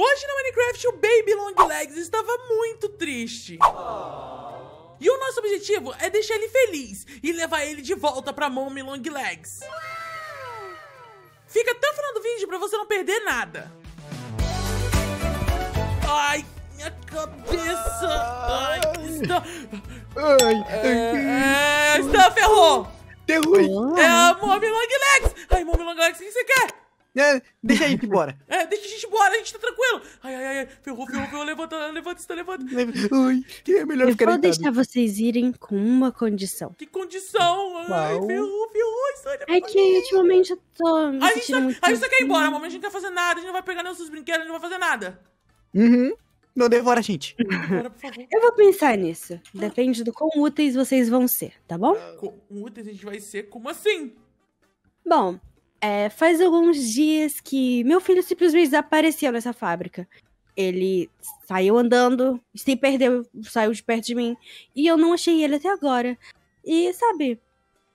Hoje no Minecraft o Baby Long Legs estava muito triste. E o nosso objetivo é deixar ele feliz e levar ele de volta pra Mommy Long Legs. Fica até o final do vídeo pra você não perder nada. Ai, minha cabeça. Ai, está... É, ai, é, está ferrou. Derrui. É a Mommy Long Legs. Ai, Mommy Long Legs, o que você quer? É, deixa a gente embora. É, deixa a gente embora, a gente tá tranquilo. Ai, ai, ai, ferrou, ferrou, ferrou, levanta, levanta, está levanta. Ui, que é melhor Eu vou deixar vocês irem com uma condição. Que condição? Ai, ferrou, ferrou, isso. É, é que ultimamente eu tô me a gente, tá, muito a gente só tá quer ir embora, assim. mamãe, a gente não quer fazer nada, a gente não vai pegar nem os seus brinquedos, a gente não vai fazer nada. Uhum. Não devora a gente. Eu vou pensar nisso. Depende do quão úteis vocês vão ser, tá bom? Uh, úteis a gente vai ser? Como assim? Bom, é, faz alguns dias que meu filho simplesmente desapareceu nessa fábrica. Ele saiu andando, se perdeu, saiu de perto de mim. E eu não achei ele até agora. E, sabe,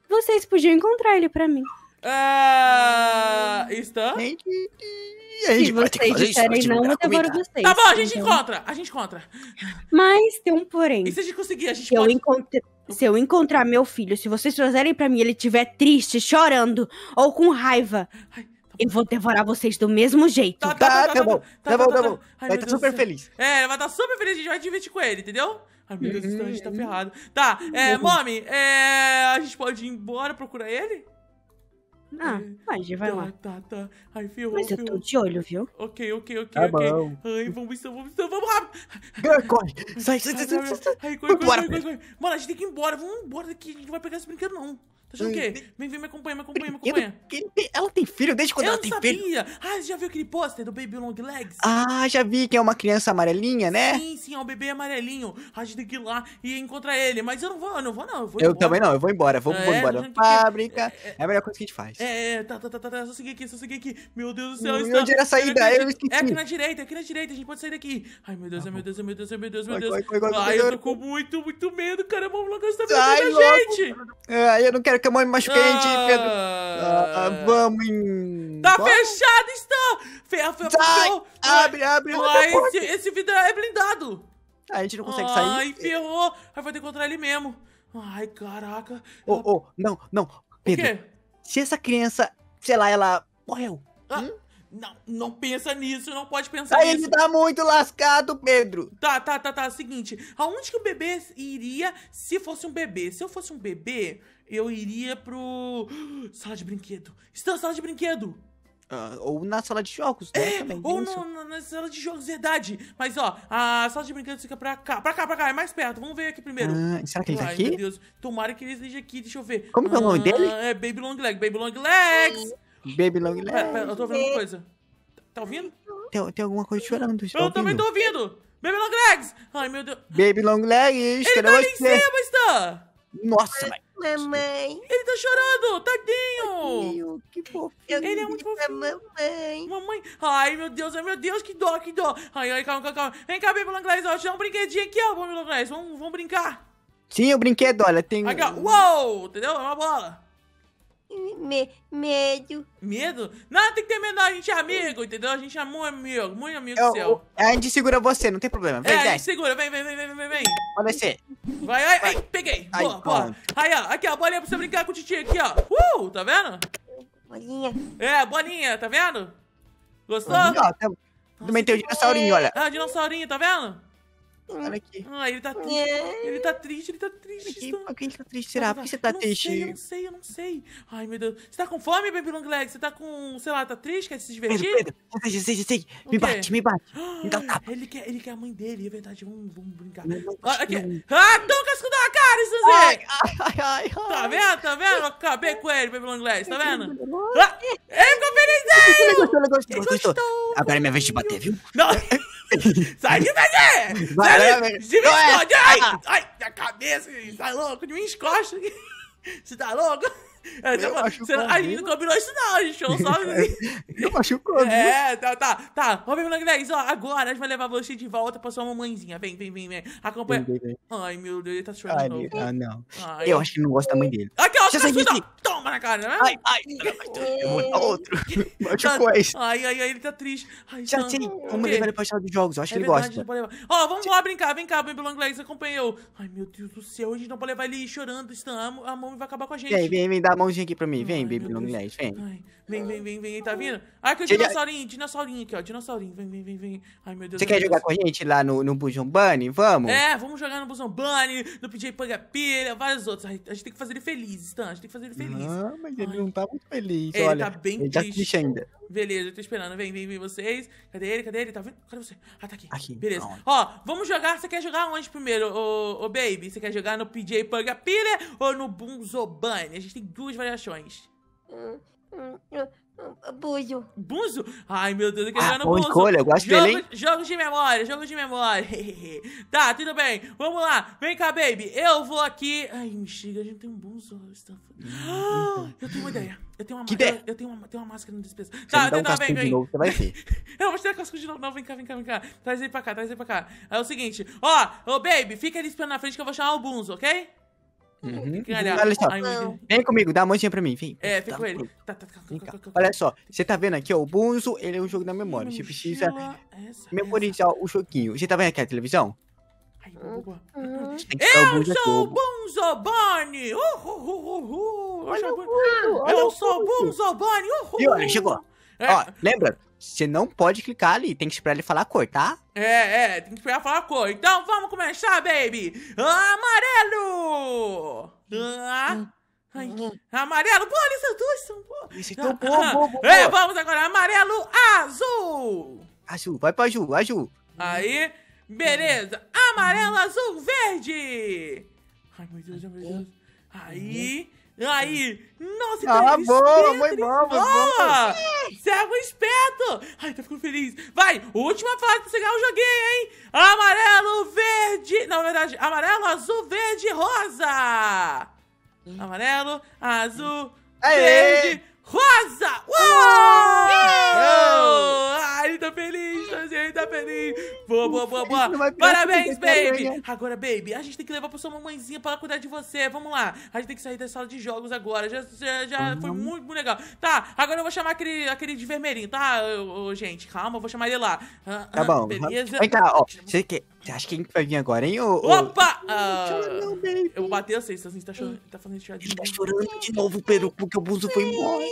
vocês podiam encontrar ele para mim. Ah, está? E aí, Se vocês disserem não, eu devoro vocês. Tá bom, a tá gente então... encontra, a gente encontra. Mas tem um porém. E se a gente conseguir, a gente se pode... Eu encontre... Se eu encontrar meu filho, se vocês trazerem para mim ele estiver triste, chorando ou com raiva, Ai. Tá eu vou devorar vocês do mesmo jeito. Tá, tá, tá, tá, tá bom, tá bom, tá bom. Vai estar super feliz. É, vai estar super feliz, a gente vai divertir com ele, entendeu? Ai, meu Deus do céu, a gente tá uhum. ferrado. Tá, é, uhum. Mami, é, a gente pode ir embora procurar ele? Ah, pode, vai tá, lá. Tá, tá. Ai, ferrou, Mas ferrou. eu tô de olho, viu? Ok, ok, ok, tá ok. Bom. Ai, vamos então, vamos então, vamos rápido. Corre, sai, sai, sai, sai. Ai, corre, corre, corre, corre. Mano, a gente tem que ir embora. Vamos embora daqui, a gente não vai pegar esse brinquedo, não achando o quê? Vem, vem, me acompanha, me acompanha, me acompanha. Ela tem filho desde quando eu ela tem sabia. filho? Ah, já viu aquele pôster do Baby Long Legs? Ah, já vi que é uma criança amarelinha, né? Sim, sim, é bebê bebê amarelinho. A gente tem que ir lá e encontrar ele. Mas eu não vou, eu não vou, não. Eu, vou eu também não, eu vou embora. Vou, é, vou embora. da é Fábrica. É, é, a melhor coisa que a gente faz. É, é, tá, tá, tá, tá, tá. Só seguir aqui, só seguir aqui. Meu Deus do céu, está. Onde era saída? Eu esqueci. É aqui na direita, é aqui na direita, a gente pode sair daqui. Ai, meu Deus, tá meu Deus, meu Deus, meu Deus, meu Deus. Ai, eu tô com muito, muito medo, cara. Vamos lá gastar meu Deus da gente. É, eu não quero que a é mãe machuquei a gente, Pedro. Ah, ah, vamos em... Tá vamos. fechado, está! Então! Fe, fe, Sai, abre, abre, abre. Ah, esse, esse vidro é blindado. Ah, a gente não consegue Ai, sair. Ai, ferrou. Aí vai ter que encontrar ele mesmo. Ai, caraca. Ô, oh, ô, oh, não, não. Pedro, se essa criança, sei lá, ela morreu... Ah. Hum? Não, não pensa nisso, não pode pensar Aí nisso. Ele tá muito lascado, Pedro. Tá, tá, tá, tá. Seguinte, aonde que o bebê iria se fosse um bebê? Se eu fosse um bebê, eu iria pro. Sala de brinquedo. Está na sala de brinquedo! Ah, ou na sala de jogos, né? É, também, ou no, na, na, sala de jogos, verdade. Mas ó, a sala de brinquedos fica pra cá, pra cá, pra cá, é mais perto. Vamos ver aqui primeiro. Ah, será que ele tá Ai, tá aqui? Meu Deus, tomara que ele esteja aqui, deixa eu ver. Como que é o ah, nome dele? É Baby Long Leg, Baby Long Legs! Baby Long é, Legs. eu tô ouvindo uma coisa. Tá ouvindo? Tem, tem alguma coisa chorando. eu ouvindo? Tá também tô ouvindo. Baby Long Legs. Ai, meu Deus. Baby Long Legs. Ele tá ali em cima, está. Nossa, Mamãe. Ele tá chorando, tadinho. Tadinho, que fofinho. Ele é muito fofinho. Mamãe. Mamãe. Ai, meu Deus, ai, meu Deus, que dó, que dó. Ai, ai, calma, calma, calma. Vem cá, Baby Long Legs, ó. Vou te dar um brinquedinho aqui, ó, Baby Long Legs. Vamos, vamos brincar. Sim, o brinquedo, olha, tem... Aqui, ó. Uou, entendeu? É uma bola. Me, medo. Medo? Não, tem que ter medo, a gente é amigo, entendeu? A gente é muito amigo, muito amigo eu, seu. Eu, a gente segura você, não tem problema. Vem, é, a gente segura, vem, vem, vem, vem, vem, vem. Pode descer. Vai, ai, ai, peguei. Ai, boa, boa. Aí, ó, aqui, ó, bolinha pra você brincar com o Titi aqui, ó. Uh, tá vendo? Bolinha. É, bolinha, tá vendo? Gostou? Bolinha, ó, tá- Também tem o dinossaurinho, olha. Ah, é, um dinossaurinho, tá vendo? Olha hum. aqui. Ah, ele tá triste. É. Ele tá triste, ele tá triste. Que, por que ele tá triste? Será? Tá por que você tá eu triste? Sei, eu não sei, eu não sei. Ai, meu Deus. Você tá com fome, Baby Long Leg? Você tá com, sei lá, tá triste? Quer se divertir? Pedro, Pedro, sei, sei, sei. Me bate, me bate. Ah, me dá tapa. Ele quer, ele quer a mãe dele, é verdade. Vamos, vamos brincar. Não, não, ah, aqui. ah, dá um casco cara, cara, Zé. Ai, ai, ai, Tá vendo? Tá vendo? acabei com ele, Baby Long Leg. Tá vendo? Ah, ele ficou feliz! Ele gostou, ele gostou. Agora é minha vez de bater, viu? Não! Sai de daqui! Sai de Se me é. esconde! Ai, ah. ai, minha cabeça! Você tá louco! De mim, encosta! Você tá louco? É, eu, eu tipo, acho a gente não combinou isso, não, a gente show só. eu acho que É, tá, tá, tá. Robert Blanc ó, agora a gente vai levar você de volta pra sua mamãezinha. Vem, vem, vem, vem. Acompanha. Vem, vem, vem. Ai, meu Deus, ele tá chorando. Ai, novo. Ah, não. Ai. Eu acho que não gosto da mãe dele. Aqui, ó, você gente... Toma na cara, né? Ai, ai, eu vou dar outro. Machucou esse. Ai, ai, ai, ele tá triste. Ai, Já sei, como ele vai levar para dos jogos, eu acho é que ele verdade, gosta. Ó, oh, vamos Sim. lá brincar, vem cá, vem pelo Blanc acompanha eu. Ai, meu Deus do céu, a gente não pode levar ele chorando, Stan. A, a mãe vai acabar com a gente. Vem, vem, vem, dá a mãozinha aqui pra mim. Vem, Ai, Baby Long Legs, vem. Ai, vem, vem, vem, vem. Tá vindo? Ah, que o dinossaurinho, dinossaurinho aqui, ó. Dinossaurinho, vem, vem, vem, vem. Ai, meu Deus. Você quer Deus. jogar com a gente lá no, no Bujon Bunny? Vamos? É, vamos jogar no Bujon Bunny, no PJ Panga Pilha, vários outros. Ai, a gente tem que fazer ele feliz, Stan. A gente tem que fazer ele feliz. Não, mas ele não tá muito feliz. É, Olha, ele tá bem ele triste. Tá triste ainda. Beleza, eu tô esperando. Vem, vem, vem vocês. Cadê ele? Cadê ele? Tá vindo? Cadê você? Ah, tá aqui. aqui Beleza. Ó, vamos jogar. Você quer jogar onde primeiro, ô, ô Baby? Você quer jogar no PJ Panga Pilha ou no Bunzobane? A gente tem duas variações. Hum, Bunzo. Ai, meu Deus, eu quero ah, jogar no Buzo. escolha, eu gosto jogo, dele, Jogo de memória, jogo de memória. tá, tudo bem. Vamos lá. Vem cá, baby. Eu vou aqui... Ai, me a gente tem um Bunzo. Hum, então. eu tenho uma ideia. Eu tenho uma, que eu, eu tenho uma, tenho uma máscara no dispensa. Você tá, me dá um tá, vem, vem. De novo, você vai ver. eu vou tirar dar cascudo de novo. Não, vem cá, vem cá, vem cá. Traz ele pra cá, traz ele pra cá. É o seguinte, ó, ô baby, fica ali esperando na frente que eu vou chamar o Bunzo, ok? Uhum. Olha só, Ai, vem comigo, dá a mãozinha pra mim, vem. É, fica com ele. Tá tá tá, tá, tá, tá, Olha só, você tá vendo aqui, ó, o Bunzo, ele é um jogo da memória. Você precisa essa, memorizar essa. o joguinho. Você tá vendo aqui a televisão? Ai, boa, boa. Eu sou o Bunzobone! Eu sou o Bunzobone! E olha Chegou. É. Ó, lembra? Você não pode clicar ali, tem que esperar ele falar a cor, tá? É, é, tem que esperar falar a cor. Então vamos começar, baby! Amarelo! Ah, ai, amarelo! Boa, eles dois são bons! Esse tão ah, bom, bom, bom. É, vamos agora, amarelo, azul! Azul, vai pra Ju, Azul. Aí, Beleza. Amarelo, azul, verde. Ai, meu Deus, meu Deus. Aí... Aí, nossa, ah, boa, foi bom, bom. boa! É um esperto! Ai, tá ficando feliz. Vai, última fase pra ganhar o joguinho, hein? Amarelo, verde... Não, na verdade, amarelo, azul, verde, rosa! Hum. Amarelo, azul, Aê. verde, rosa! Uou! Aê. Boa, boa, boa, boa. Parabéns, assim, baby. Né, agora, baby, a gente tem que levar pra sua mamãezinha pra ela cuidar de você. Vamos lá. A gente tem que sair da sala de jogos agora. Já, já, já foi muito, muito legal. Tá, agora eu vou chamar aquele, aquele de vermelhinho, tá, ô, gente? Calma, eu vou chamar ele lá. Ah, tá ah, bom. Beleza. Vem cá, ó. Você quer... Você acha que vai vir agora, hein? Ou, Opa! Uh, não, baby. Eu vou bater vocês, tá assim, você tá, tá fazendo tá choradinho. Ele tá chorando de novo, Peru, porque o Buzo foi embora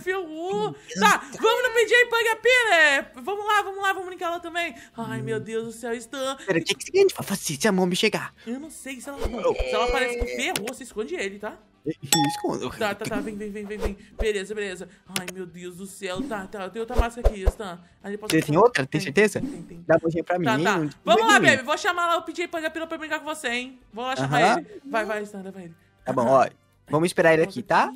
ferrou. Tá, vamos no PJ Panga Pira. É, vamos lá, vamos lá, vamos brincar lá também. Ai, meu Deus do céu, Stan. Tá- Pera, o que, que vai fazer se a mão me chegar? Eu não sei. Se ela, se ela aparece com ferro você esconde ele, tá? Escondo. Tá, tá, tá. Vem, vem, vem, vem, vem. Beleza, beleza. Ai, meu Deus do céu. Tá, tá. Eu tenho outra máscara aqui, Stan. Aí posso... Você tem outra? Tem, tem certeza? Tem, tem, tem. Dá bolsinha pra mim. Tá, tá. Vamos lá, baby. Vou chamar lá o PJ Pangapira pra brincar com você, hein? Vou lá chamar uh -huh. ele. Vai, vai, Stan. Vai ele. Tá bom, ó. Vamos esperar ele aqui, tá?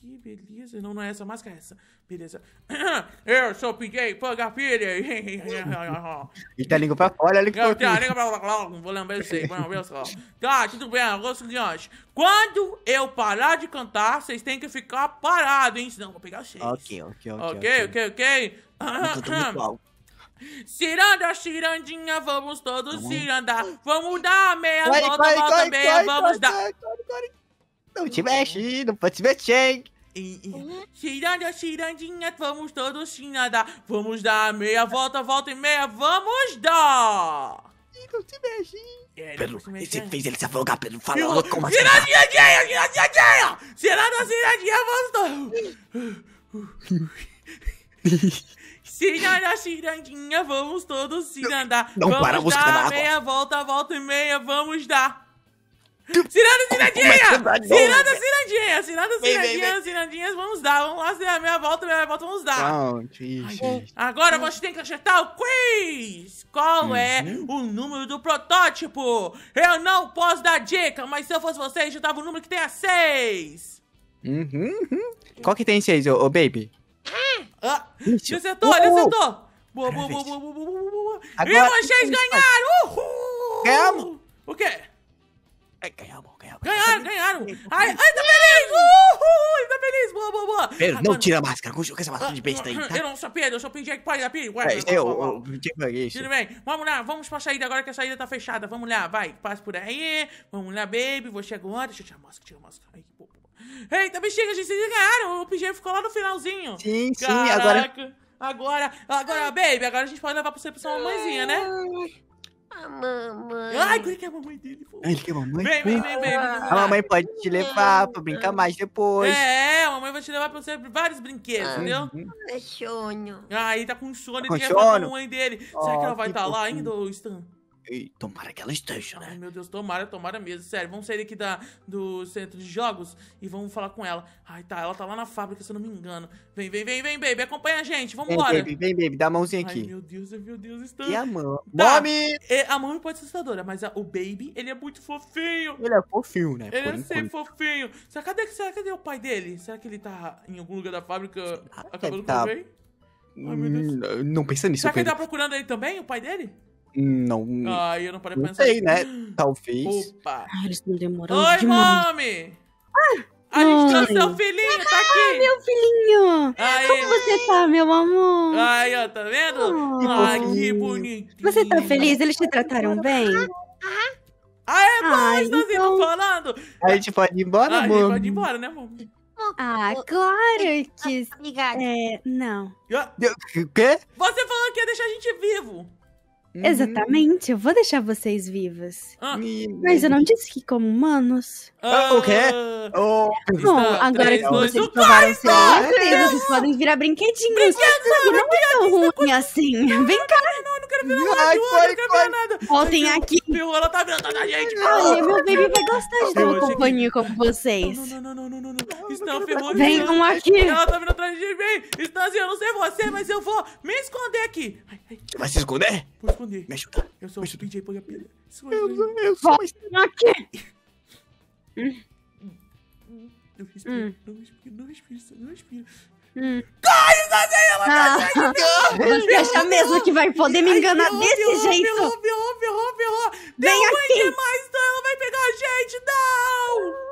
Que beleza. Não, não é essa máscara, é essa. Beleza. Eu sou o PJ Panga Filha. Ele tá língua pra fora, olha que Eu tá, língua pra fora, vou lembrar isso aí. Tá, tudo bem, agora antes. É quando eu parar de cantar, vocês têm que ficar parado, hein? Senão eu vou pegar o Ok, ok, ok. Ok, ok, ok. okay. Ciranda, cirandinha, vamos todos tá cirandar. Vamos dar a meia volta, volta meia, vamos dar. Não te mexe, não pode se mexer. Tirando e... Ciranda, vamos todos nadar. Vamos dar meia volta, volta e meia, vamos dar! E não é, se mexe. Pedro, esse fez ele se afogar, Pedro. Fala logo como assim. Cirandinha, guia, cirandinha, Tirando Ciranda, cirandinha, vamos todos... Ciranda, cirandinha, vamos todos andar. Não, não para a dar é meia volta, volta e meia, vamos dar cirandinha! Ciranda, cirandinha! Ciranda, cirandinha, cirandinhas, vamos dar, vamos lá, a minha volta, minha volta, vamos dar. Count, tá ixi, Agora hum. você tem que acertar o quiz! Qual é uhum. é o número do protótipo? Eu não posso dar dica, mas se eu fosse você, eu dava o um número que a seis! Uhum, uhum. Qual que tem seis, ô, ô baby? Ah, Ele acertou, ele acertou! Boa, boa, boa, boa, boa, boa, boa, boa. Agora, e é vocês ganharam! Uhul! Ganhamos! O quê? É, ganhamos, ganhamos. Ganharam, ganharam. Ai, ai, tá feliz! Uhul, tá feliz, boa, boa, boa. Pedro, não tira a máscara, continua com essa máscara de besta aí, tá? Eu não sou Pedro, eu sou o Pinjack Pai da Pig. é, eu, é o Pinjack Pai é Tudo bem, vamos lá, vamos pra saída agora que a saída tá fechada. Vamos lá, vai, passa por aí. Vamos lá, baby, chegar agora. Deixa eu tirar a máscara, tira a máscara. Aí, boa, também chega, gente, vocês ganharam. O PJ ficou lá no finalzinho. Sim, Caraca. sim, agora... Agora, agora, baby, agora a gente pode levar pra você pra sua mamãezinha, né? A mamãe. Ai, é que é a mamãe dele. Pô. Ele quer a mamãe? Vem, vem, vem, vem. A mamãe pode te levar pra brincar mais depois. É, é, a mamãe vai te levar pra você vários brinquedos, ah, entendeu? Uhum. É sono. Ah, ele tá com sono, ele com quer com a mamãe dele. Oh, Será que ela vai estar tá lá ainda, Stan? E tomara que ela esteja, né? Ai, meu Deus, tomara, tomara mesmo. Sério, vamos sair daqui da, do centro de jogos e vamos falar com ela. Ai, tá, ela tá lá na fábrica, se eu não me engano. Vem, vem, vem, vem, baby, acompanha a gente, vambora. Vem, baby, vem, baby, dá a mãozinha aqui. Ai, meu Deus, meu Deus, estão... E a mão? Tá. Mami! É, a mão pode ser assustadora, mas a, o baby, ele é muito fofinho. Ele é fofinho, né? Ele é sempre fofinho. Será, cadê, será, cadê o pai dele? Será que ele tá em algum lugar da fábrica ah, acabando com tá o Ai, meu Deus. Hum, não, não pensa nisso. Será que ele tá procurando ele também, o pai dele? Não. Hum, Ai, eu não parei não pensar. Sei, né? Talvez. Opa. Ai, eles estão demorando Oi, demais. mami! Ah, a gente trouxe seu filhinho, tá aqui! Ah, meu filhinho! Ai. Como você tá, meu amor? Ai, ó, tá vendo? Oh, ah. Ai, ah, que bonitinho! Você tá feliz? Eles te trataram bem? Aham. Ah, é bom, ah, então... estão falando! A gente pode ir embora, amor? Ah, a gente pode ir embora, né, amor? Ah, claro que... Obrigada. É, não. O quê? Você falou que ia deixar a gente vivo. Uhum. Exatamente, eu vou deixar vocês vivas. Ah. Mas eu não disse que como humanos. Ah, ah o quê? Oh, Bom, agora que vocês provaram seu vocês podem virar brinquedinhos. Brinquedos, não é tão ruim assim. Vem cá. Bárbara, pelo amor de Deus, eu quero ver nada. Voltem Ai, aqui. Piu, ela tá vendo a gente. Ai, meu baby vai gostar de ter uma companhia como vocês. Não, não, não, não, não, não. Estão ferrou. um aqui. Ela tá vindo atrás de mim. Estão assim, eu não sei você, mas eu vou me esconder aqui. Ai, ai. Vai se esconder? Vou esconder. Me ajuda. Eu sou o DJ Põe a Pilha. Eu sou o aqui. Hum. Hum. Não respira, não respira, não respira, não respira. Hum. Corre, Zazen, tá ah, me Você acha mesmo que vai poder me enganar desse jeito? Ferrou, ferrou, ferrou, ferrou! Vem é assim. Deu aqui! mais, então ela vai pegar a gente! Não!